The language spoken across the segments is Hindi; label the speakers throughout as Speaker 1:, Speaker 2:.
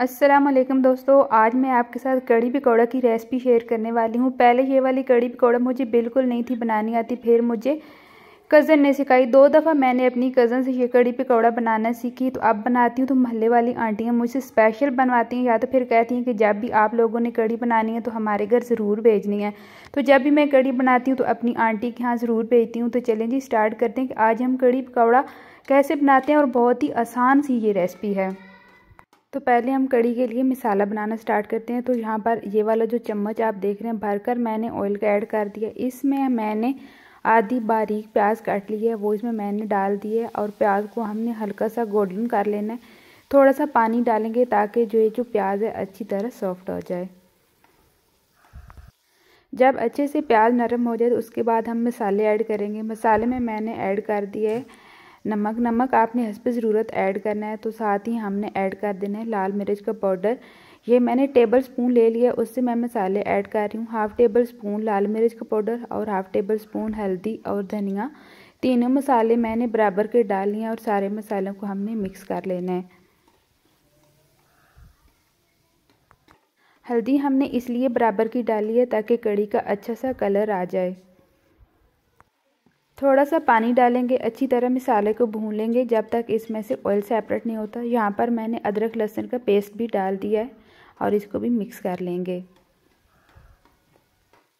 Speaker 1: असलम दोस्तों आज मैं आपके साथ कड़ी पकौड़ा की रेसिपी शेयर करने वाली हूँ पहले ये वाली कड़ी पकौड़ा मुझे बिल्कुल नहीं थी बनानी आती फिर मुझे कज़न ने सिखाई दो दफ़ा मैंने अपनी कज़न से ये कड़ी पकौड़ा बनाना सीखी तो अब बनाती हूँ तो महल्ले वाली आंटियाँ मुझसे स्पेशल बनवाती हैं या तो फिर कहती हैं कि जब भी आप लोगों ने कड़ी बनानी है तो हमारे घर ज़रूर भेजनी है तो जब भी मैं कड़ी बनाती हूँ तो अपनी आंटी के यहाँ ज़रूर भेजती हूँ तो चलें जी स्टार्ट करते हैं कि आज हम कड़ी पकौड़ा कैसे बनाते हैं और बहुत ही आसान सी ये रेसिपी है तो पहले हम कड़ी के लिए मिसाला बनाना स्टार्ट करते हैं तो यहाँ पर ये वाला जो चम्मच आप देख रहे हैं भरकर मैंने ऑयल का ऐड कर दिया इसमें मैंने आधी बारीक प्याज काट ली है वो इसमें मैंने डाल दी है और प्याज को हमने हल्का सा गोल्डन कर लेना है थोड़ा सा पानी डालेंगे ताकि जो ये जो प्याज है अच्छी तरह सॉफ्ट हो जाए जब अच्छे से प्याज नरम हो जाए तो उसके बाद हम मसाले ऐड करेंगे मसाले में मैंने ऐड कर दिया है नमक नमक आपने हंस ज़रूरत ऐड करना है तो साथ ही हमने ऐड कर देना है लाल मिर्च का पाउडर ये मैंने टेबल स्पून ले लिया उससे मैं मसाले ऐड कर रही हूँ हाफ़ टेबल स्पून लाल मिर्च का पाउडर और हाफ़ टेबल स्पून हल्दी और धनिया तीनों मसाले मैंने बराबर के डाल लिए और सारे मसालों को हमने मिक्स कर लेना है हल्दी हमने इसलिए बराबर की डाली है ताकि कड़ी का अच्छा सा कलर आ जाए थोड़ा सा पानी डालेंगे अच्छी तरह मिसाले को भून लेंगे जब तक इसमें से ऑयल सेपरेट नहीं होता यहाँ पर मैंने अदरक लहसुन का पेस्ट भी डाल दिया है और इसको भी मिक्स कर लेंगे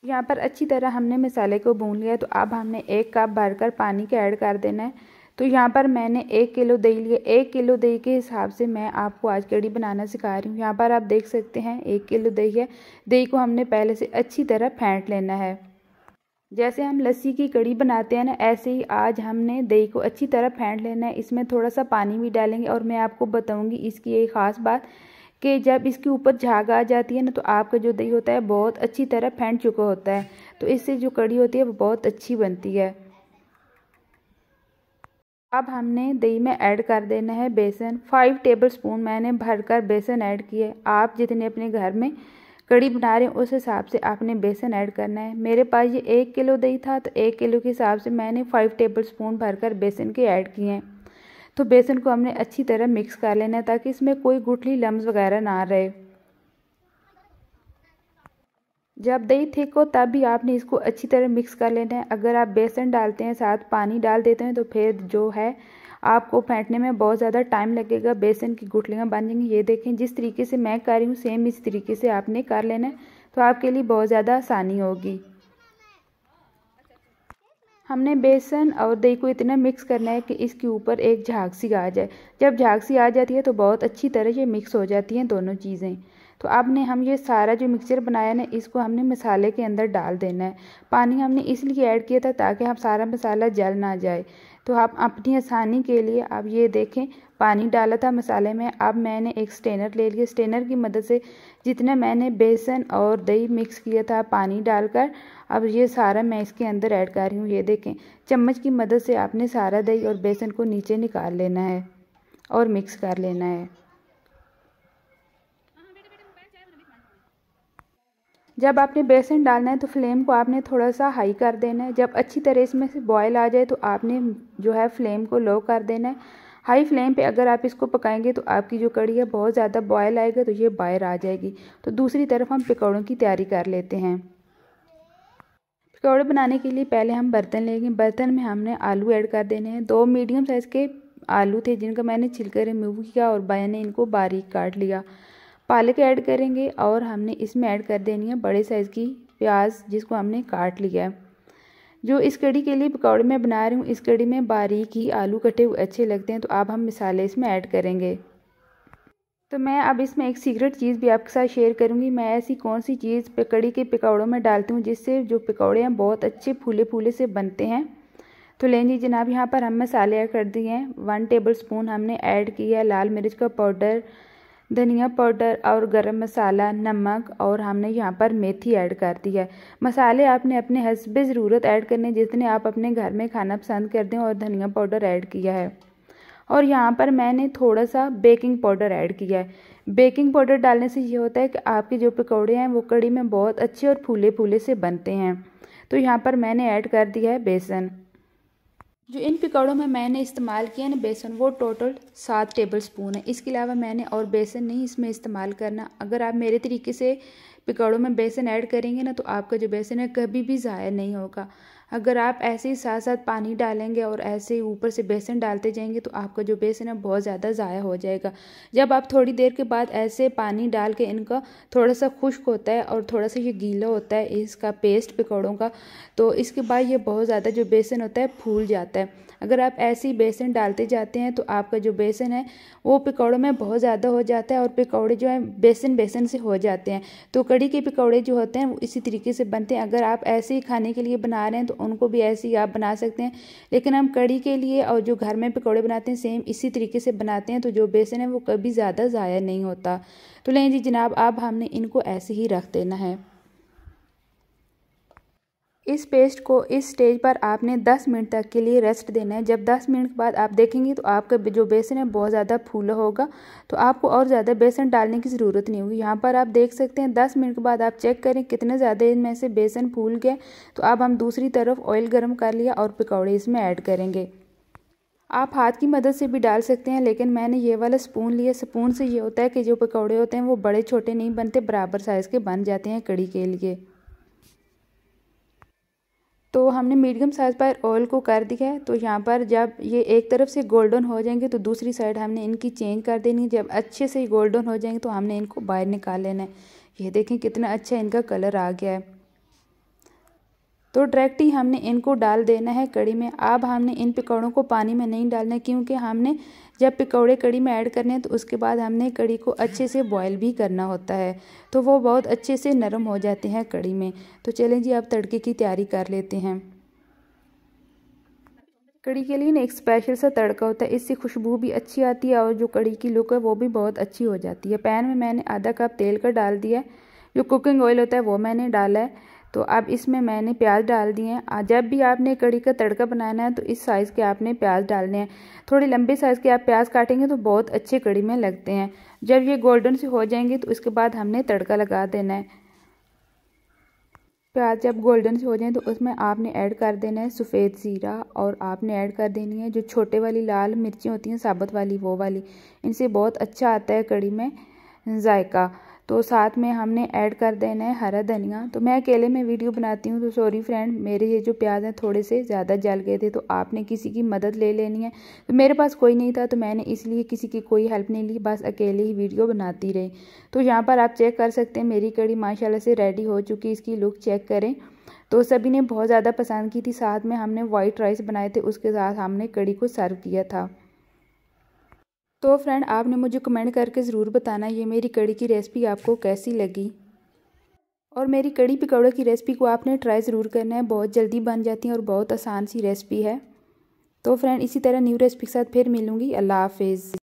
Speaker 1: यहाँ पर अच्छी तरह हमने मसाले को भून लिया तो अब हमने एक कप भरकर पानी का ऐड कर देना है तो यहाँ पर मैंने एक किलो दही लिया एक किलो दही के हिसाब से मैं आपको आज कड़ी बनाना सिखा रही हूँ यहाँ पर आप देख सकते हैं एक किलो दही है दही को हमने पहले से अच्छी तरह फेंट लेना है जैसे हम लस्सी की कड़ी बनाते हैं ना ऐसे ही आज हमने दही को अच्छी तरह फेंट लेना है इसमें थोड़ा सा पानी भी डालेंगे और मैं आपको बताऊंगी इसकी एक ख़ास बात कि जब इसके ऊपर झाग आ जाती है ना तो आपका जो दही होता है बहुत अच्छी तरह फेंट चुका होता है तो इससे जो कड़ी होती है वो बहुत अच्छी बनती है अब हमने दही में ऐड कर देना है बेसन फाइव टेबल स्पून मैंने भरकर बेसन ऐड किया आप जितने अपने घर में कड़ी बना रहे हैं उस हिसाब से आपने बेसन ऐड करना है मेरे पास ये एक किलो दही था तो एक किलो के हिसाब से मैंने फाइव टेबल स्पून भरकर बेसन के ऐड किए हैं तो बेसन को हमने अच्छी तरह मिक्स कर लेना है ताकि इसमें कोई गुठली लम्ब वगैरह ना रहे जब दही थिक हो तब भी आपने इसको अच्छी तरह मिक्स कर लेना है अगर आप बेसन डालते हैं साथ पानी डाल देते हैं तो फिर जो है आपको फेंटने में बहुत ज़्यादा टाइम लगेगा बेसन की गुठलियाँ बन जाएंगी ये देखें जिस तरीके से मैं कर रही हूँ सेम इस तरीके से आपने कर लेना है तो आपके लिए बहुत ज़्यादा आसानी होगी हमने बेसन और दही को इतना मिक्स करना है कि इसके ऊपर एक झागसी आ जाए जब झागसी आ जाती है तो बहुत अच्छी तरह से मिक्स हो जाती हैं दोनों चीज़ें तो अब ने हम ये सारा जो मिक्सचर बनाया ना इसको हमने मसाले के अंदर डाल देना है पानी हमने इसलिए ऐड किया था ताकि हम सारा मसाला जल ना जाए तो आप अपनी आसानी के लिए आप ये देखें पानी डाला था मसाले में अब मैंने एक स्टेनर ले लिया स्टेनर की मदद से जितना मैंने बेसन और दही मिक्स किया था पानी डालकर अब ये सारा मैं इसके अंदर ऐड कर रही हूँ ये देखें चम्मच की मदद से आपने सारा दही और बेसन को नीचे निकाल लेना है और मिक्स कर लेना है जब आपने बेसन डालना है तो फ्लेम को आपने थोड़ा सा हाई कर देना है जब अच्छी तरह इसमें से बॉयल आ जाए तो आपने जो है फ्लेम को लो कर देना है हाई फ्लेम पे अगर आप इसको पकाएंगे तो आपकी जो कड़ी है बहुत ज़्यादा बॉयल आएगा तो ये बाहर आ जाएगी तो दूसरी तरफ हम पकौड़ों की तैयारी कर लेते हैं पकौड़े बनाने के लिए पहले हम बर्तन लेंगे बर्तन में हमने आलू ऐड कर देने हैं दो मीडियम साइज़ के आलू थे जिनका मैंने छिलकर रिमूव किया और मैंने इनको बारीक काट लिया पालक ऐड करेंगे और हमने इसमें ऐड कर देनी है बड़े साइज़ की प्याज जिसको हमने काट लिया है जो इस कड़ी के लिए पकौड़े में बना रही हूँ इस कड़ी में बारीक ही आलू कटे हुए अच्छे लगते हैं तो अब हम मिसाले इसमें ऐड करेंगे तो मैं अब इसमें एक सीक्रेट चीज़ भी आपके साथ शेयर करूँगी मैं ऐसी कौन सी चीज़ पकड़ी के पकौड़ों में डालती हूँ जिससे जो पकौड़े हैं बहुत अच्छे फूले फूले से बनते हैं तो लें जी जनाब यहाँ पर हम मसाले ऐड कर दिए हैं वन टेबल स्पून हमने ऐड किया लाल मिर्च का पाउडर धनिया पाउडर और गरम मसाला नमक और हमने यहाँ पर मेथी ऐड कर दी है मसाले आपने अपने हसब ज़रूरत ऐड करने जितने आप अपने घर में खाना पसंद कर दें और धनिया पाउडर ऐड किया है और यहाँ पर मैंने थोड़ा सा बेकिंग पाउडर ऐड किया है बेकिंग पाउडर डालने से ये होता है कि आपके जो पकौड़े हैं वो कड़ी में बहुत अच्छे और फूले फूले से बनते हैं तो यहाँ पर मैंने ऐड कर दिया है बेसन जो इन पिकौड़ों में मैंने इस्तेमाल किया ना बेसन वो टोटल सात टेबल स्पून है इसके अलावा मैंने और बेसन नहीं इसमें इस्तेमाल करना अगर आप मेरे तरीके से पिकौड़ों में बेसन ऐड करेंगे ना तो आपका जो बेसन है कभी भी ज़ाया नहीं होगा अगर आप ऐसे ही साथ साथ पानी डालेंगे और ऐसे ही ऊपर से बेसन डालते जाएंगे तो आपका जो बेसन है बहुत ज़्यादा ज़ाया हो जाएगा जब आप थोड़ी देर के बाद ऐसे पानी डाल के इनका थोड़ा सा खुश्क होता है और थोड़ा सा ये गीला होता है इसका पेस्ट पकौड़ों का तो इसके बाद ये बहुत ज़्यादा जो बेसन होता है फूल जाता है अगर आप ऐसे ही बेसन डालते जाते हैं तो आपका जो बेसन है वो पकौड़ों में बहुत ज़्यादा हो जाता है और पकौड़े जो हैं बेसन बेसन से हो जाते हैं तो कड़ी के पकौड़े जो होते हैं वो इसी तरीके से बनते हैं अगर आप ऐसे ही खाने के लिए बना रहे हैं तो उनको भी ऐसे ही आप बना सकते हैं लेकिन हम कड़ी के लिए और जो घर में पकौड़े बनाते हैं सेम इसी तरीके से बनाते हैं तो जो बेसन है वो कभी ज़्यादा ज़ाया नहीं होता तो लें जी जनाब अब हमने इनको ऐसे ही रख देना है इस पेस्ट को इस स्टेज पर आपने 10 मिनट तक के लिए रेस्ट देना है जब 10 मिनट के बाद आप देखेंगे तो आपका जो बेसन है बहुत ज़्यादा फूला होगा तो आपको और ज़्यादा बेसन डालने की ज़रूरत नहीं होगी यहाँ पर आप देख सकते हैं 10 मिनट के बाद आप चेक करें कितने ज़्यादा इनमें से बेसन फूल गए तो अब हम दूसरी तरफ ऑयल गर्म कर लिया और पकौड़े इसमें ऐड करेंगे आप हाथ की मदद से भी डाल सकते हैं लेकिन मैंने ये वाला स्पून लिया स्पून से ये होता है कि जो पकौड़े होते हैं वो बड़े छोटे नहीं बनते बराबर साइज़ के बन जाते हैं कड़ी के लिए तो हमने मीडियम साइज़ पर ऑयल को कर दिया है तो यहाँ पर जब ये एक तरफ से गोल्डन हो जाएंगे तो दूसरी साइड हमने इनकी चेंज कर देनी जब अच्छे से गोल्डन हो जाएंगे तो हमने इनको बाहर निकाल लेना है ये देखें कितना अच्छा इनका कलर आ गया है तो डायरेक्ट ही हमने इनको डाल देना है कड़ी में अब हमने इन पकौड़ों को पानी में नहीं डालना क्योंकि हमने जब पकौड़े कड़ी में ऐड करने हैं तो उसके बाद हमने कड़ी को अच्छे से बॉयल भी करना होता है तो वो बहुत अच्छे से नरम हो जाते हैं कड़ी में तो चलें जी आप तड़के की तैयारी कर लेते हैं कड़ी के लिए ना एक स्पेशल सा तड़का होता है इससे खुशबू भी अच्छी आती है और जो कड़ी की लुक है वो भी बहुत अच्छी हो जाती है पैन में मैंने आधा कप तेल का डाल दिया जो कुकिंग ऑयल होता है वो मैंने डाला है तो अब इसमें मैंने प्याज डाल दिए हैं जब भी आपने कड़ी का तड़का बनाना है तो इस साइज़ के आपने प्याज डालने हैं थोड़े लंबे साइज़ के आप प्याज काटेंगे तो बहुत अच्छे कड़ी में लगते हैं जब ये गोल्डन से हो जाएंगे तो उसके बाद हमने तड़का लगा देना है प्याज जब गोल्डन से हो जाए तो उसमें आपने ऐड कर देना है सफ़ेद ज़ीरा और आपने ऐड कर देनी है जो छोटे वाली लाल मिर्ची होती हैं साबुत वाली वो वाली इनसे बहुत अच्छा आता है कड़ी में जायका तो साथ में हमने ऐड कर देना है हरा धनिया तो मैं अकेले में वीडियो बनाती हूँ तो सॉरी फ्रेंड मेरे ये जो प्याज हैं थोड़े से ज़्यादा जल गए थे तो आपने किसी की मदद ले लेनी है तो मेरे पास कोई नहीं था तो मैंने इसलिए किसी की कोई हेल्प नहीं ली बस अकेले ही वीडियो बनाती रही तो यहाँ पर आप चेक कर सकते हैं मेरी कड़ी माशाला से रेडी हो चुकी इसकी लुक चेक करें तो सभी ने बहुत ज़्यादा पसंद की थी साथ में हमने वाइट राइस बनाए थे उसके साथ हमने कड़ी को सर्व किया था तो फ्रेंड आपने मुझे कमेंट करके ज़रूर बताना ये मेरी कड़ी की रेसिपी आपको कैसी लगी और मेरी कड़ी पकौड़े की रेसिपी को आपने ट्राई ज़रूर करना है बहुत जल्दी बन जाती है और बहुत आसान सी रेसिपी है तो फ्रेंड इसी तरह न्यू रेसिपी के साथ फिर मिलूँगी अल्लाह हाफिज़